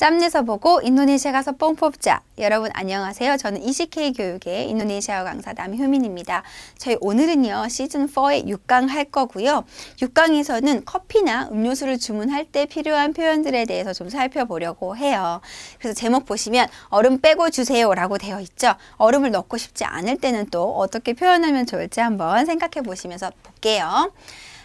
짬내서 보고 인도네시아 가서 뽕 뽑자. 여러분 안녕하세요. 저는 ECK 교육의 인도네시아어 강사 남효민입니다. 저희 오늘은요. 시즌4의 6강 할 거고요. 6강에서는 커피나 음료수를 주문할 때 필요한 표현들에 대해서 좀 살펴보려고 해요. 그래서 제목 보시면 얼음 빼고 주세요 라고 되어 있죠. 얼음을 넣고 싶지 않을 때는 또 어떻게 표현하면 좋을지 한번 생각해 보시면서 볼게요.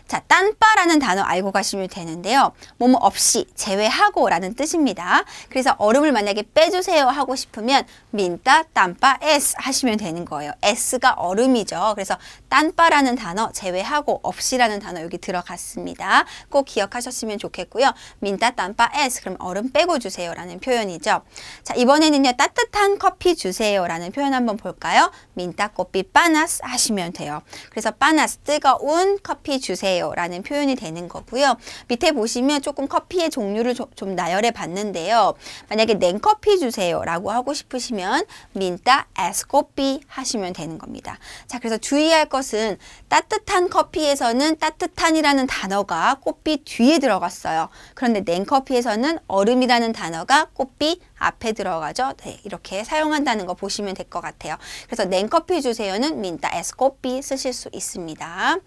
자, 딴빠라는 단어 알고 가시면 되는데요. 뭐뭐 없이, 제외하고 라는 뜻입니다. 그래서 얼음을 만약에 빼주세요 하고 싶으면 민따, 딴빠, 에스 하시면 되는 거예요. 에스가 얼음이죠. 그래서 딴빠라는 단어, 제외하고 없이라는 단어 여기 들어갔습니다. 꼭 기억하셨으면 좋겠고요. 민따, 딴빠, 에스 그럼 얼음 빼고 주세요 라는 표현이죠. 자, 이번에는요. 따뜻한 커피 주세요 라는 표현 한번 볼까요? 민따, 꽃피 빠나스 하시면 돼요. 그래서 빠나스, 뜨거운 커피 주세요. 거요 라는 표현이 되는 거고요. 밑에 보시면 조금 커피의 종류를 조, 좀 나열해 봤는데요. 만약에 냉커피 주세요 라고 하고 싶으시면 민따 에스코피 하시면 되는 겁니다. 자 그래서 주의할 것은 따뜻한 커피에서는 따뜻한이라는 단어가 꽃비 뒤에 들어갔어요. 그런데 냉커피에서는 얼음이라는 단어가 꽃비 앞에 들어가죠. 네, 이렇게 사용한다는 거 보시면 될 것 같아요. 그래서 냉커피 주세요는 민다 에스코피 쓰실 수 있습니다.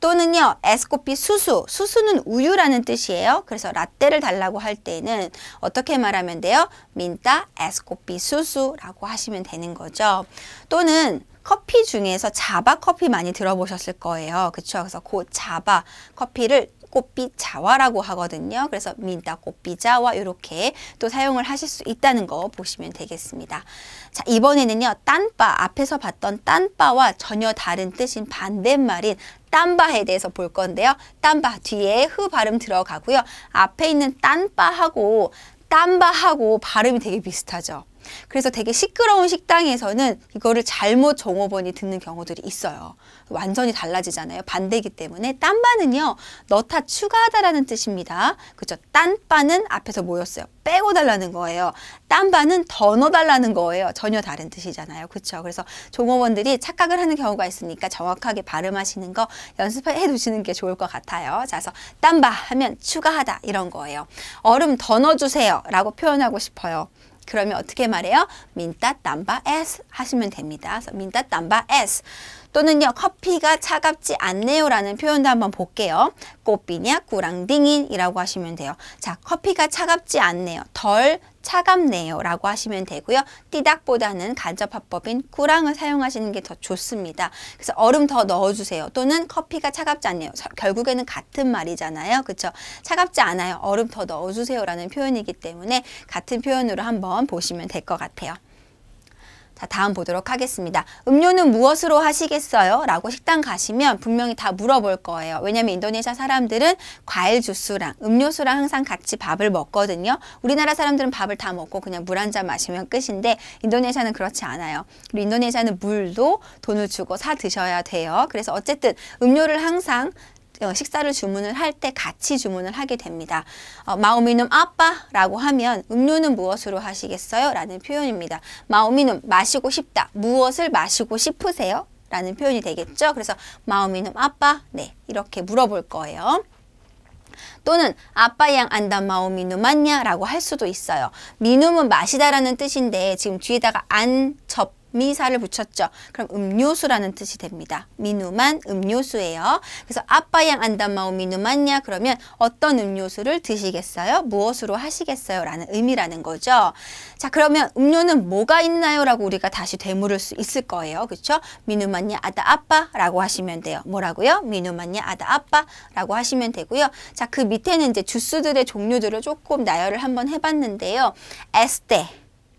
또는요. 에스코피 수수. 수수는 우유라는 뜻이에요. 그래서 라떼를 달라고 할 때는 어떻게 말하면 돼요? 민다 에스코피 수수라고 하시면 되는 거죠. 또는 커피 중에서 자바 커피 많이 들어보셨을 거예요. 그렇죠? 그래서 그 자바 커피를 꽃비자와라고 하거든요. 그래서 민다 꽃비자와 이렇게 또 사용을 하실 수 있다는 거 보시면 되겠습니다. 자 이번에는요. 딴바 앞에서 봤던 딴바와 전혀 다른 뜻인 반대말인 딴바에 대해서 볼 건데요. 딴바 뒤에 흐 발음 들어가고요. 앞에 있는 딴바하고 딴바하고 발음이 되게 비슷하죠. 그래서 되게 시끄러운 식당에서는 이거를 잘못 종업원이 듣는 경우들이 있어요. 완전히 달라지잖아요. 반대기 때문에 딴바는요. 넣다 추가하다라는 뜻입니다. 그죠? 딴바는 앞에서 모였어요. 빼고 달라는 거예요. 딴바는 더 넣어달라는 거예요. 전혀 다른 뜻이잖아요. 그렇죠? 그래서 종업원들이 착각을 하는 경우가 있으니까 정확하게 발음하시는 거 연습해 두시는 게 좋을 것 같아요. 자, 그래서 딴바 하면 추가하다 이런 거예요. 얼음 더 넣어주세요 라고 표현하고 싶어요. 그러면 어떻게 말해요? 민따 땀바 S 하시면 됩니다. 민따 땀바 S 또는요 커피가 차갑지 않네요 라는 표현도 한번 볼게요 꽃비냐 꾸랑딩인이라고 하시면 돼요 자 커피가 차갑지 않네요 덜 차갑네요라고 하시면 되고요. 띠닥보다는 간접화법인 꾸랑을 사용하시는 게 더 좋습니다. 그래서 얼음 더 넣어주세요. 또는 커피가 차갑지 않네요. 결국에는 같은 말이잖아요. 그렇죠? 차갑지 않아요. 얼음 더 넣어주세요라는 표현이기 때문에 같은 표현으로 한번 보시면 될 것 같아요. 자, 다음 보도록 하겠습니다. 음료는 무엇으로 하시겠어요? 라고 식당 가시면 분명히 다 물어볼 거예요. 왜냐면 인도네시아 사람들은 과일 주스랑 음료수랑 항상 같이 밥을 먹거든요. 우리나라 사람들은 밥을 다 먹고 그냥 물 한 잔 마시면 끝인데 인도네시아는 그렇지 않아요. 그리고 인도네시아는 물도 돈을 주고 사 드셔야 돼요. 그래서 어쨌든 음료를 항상 어, 식사를 주문을 할 때 같이 주문을 하게 됩니다. 어, 마오미눔 아빠라고 하면 음료는 무엇으로 하시겠어요? 라는 표현입니다. 마오미눔 마시고 싶다. 무엇을 마시고 싶으세요? 라는 표현이 되겠죠. 그래서 마오미눔 아빠 네 이렇게 물어볼 거예요. 또는 아빠양 안다 마오미누 맞냐 라고 할 수도 있어요. 미눔은 마시다라는 뜻인데 지금 뒤에다가 안접 미사를 붙였죠. 그럼 음료수라는 뜻이 됩니다. 미누만 음료수예요. 그래서 아빠양 안담마오 미누만냐 그러면 어떤 음료수를 드시겠어요? 무엇으로 하시겠어요? 라는 의미라는 거죠. 자 그러면 음료는 뭐가 있나요? 라고 우리가 다시 되물을 수 있을 거예요. 그렇죠? 미누만냐 아다 아빠라고 하시면 돼요. 뭐라고요? 미누만냐 아다 아빠라고 하시면 되고요. 자 그 밑에는 이제 주스들의 종류들을 조금 나열을 한번 해봤는데요. 에스테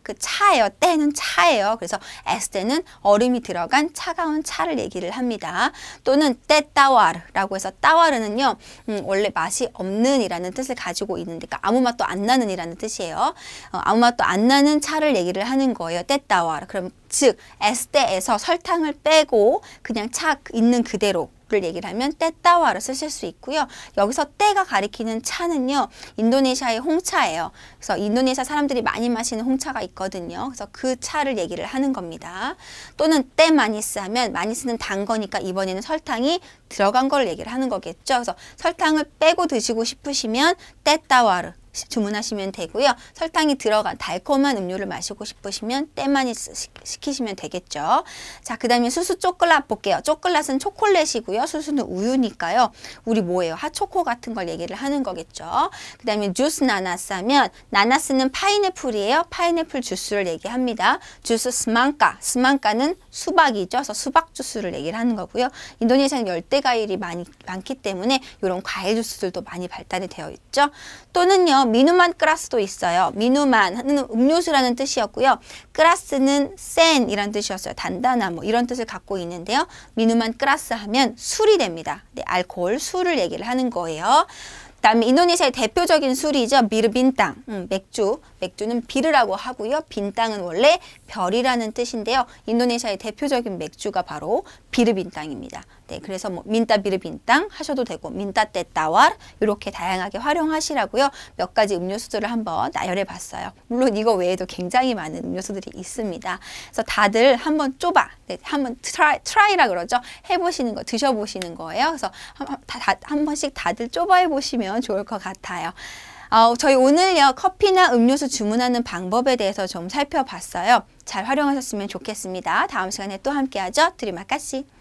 그 차예요. 때는 차예요. 그래서 에스테는 얼음이 들어간 차가운 차를 얘기를 합니다. 또는 떼따와르라고 해서 따와르는요. 음, 원래 맛이 없는 이라는 뜻을 가지고 있는데 그러니까 아무 맛도 안 나는 이라는 뜻이에요. 어, 아무 맛도 안 나는 차를 얘기를 하는 거예요. 떼따와르 그럼 즉 에스테에서 설탕을 빼고 그냥 차 있는 그대로 를 얘기를 하면 떼따와를 쓰실 수 있고요. 여기서 떼가 가리키는 차는요. 인도네시아의 홍차예요. 그래서 인도네시아 사람들이 많이 마시는 홍차가 있거든요. 그래서 그 차를 얘기를 하는 겁니다. 또는 떼 많이 쓰면 많이 쓰는단 거니까 이번에는 설탕이 들어간 걸 얘기를 하는 거겠죠. 그래서 설탕을 빼고 드시고 싶으시면 떼따와를 주문하시면 되고요. 설탕이 들어간 달콤한 음료를 마시고 싶으시면 때만이 시키시면 되겠죠. 자, 그 다음에 수수 초콜릿 볼게요. 초콜릿은 초콜릿이고요. 수수는 우유니까요. 우리 뭐예요? 핫초코 같은 걸 얘기를 하는 거겠죠. 그 다음에 주스 나나스 하면 나나스는 파인애플이에요. 파인애플 주스를 얘기합니다. 주스 스만까, 스만까는 수박이죠. 그래서 수박 주스를 얘기를 하는 거고요. 인도네시아는 열대 과일이 많이 많기 때문에 이런 과일 주스들도 많이 발달이 되어 있죠. 또는요. 미누만 크라스도 있어요. 미누만 하는 음료수라는 뜻이었고요. 크라스는 센이라는 뜻이었어요. 단단한 뭐 이런 뜻을 갖고 있는데요. 미누만 크라스 하면 술이 됩니다. 네, 알코올 술을 얘기를 하는 거예요. 다음에 인도네시아의 대표적인 술이죠. 비르빈땅, 음, 맥주. 맥주는 비르라고 하고요. 빈땅은 원래 별이라는 뜻인데요. 인도네시아의 대표적인 맥주가 바로 비르빈땅입니다. 네, 그래서 뭐 민따 비르빈땅 하셔도 되고 민따 떼따와 이렇게 다양하게 활용하시라고요. 몇 가지 음료수들을 한번 나열해 봤어요. 물론 이거 외에도 굉장히 많은 음료수들이 있습니다. 그래서 다들 한번 쪼봐, 네, 한번 트라이, 트라이라 그러죠. 해보시는 거, 드셔보시는 거예요. 그래서 한, 다, 다, 한 번씩 다들 쪼봐해 보시면 좋을 것 같아요. 어, 저희 오늘요 커피나 음료수 주문하는 방법에 대해서 좀 살펴봤어요. 잘 활용하셨으면 좋겠습니다. 다음 시간에 또 함께하죠. 드림아까시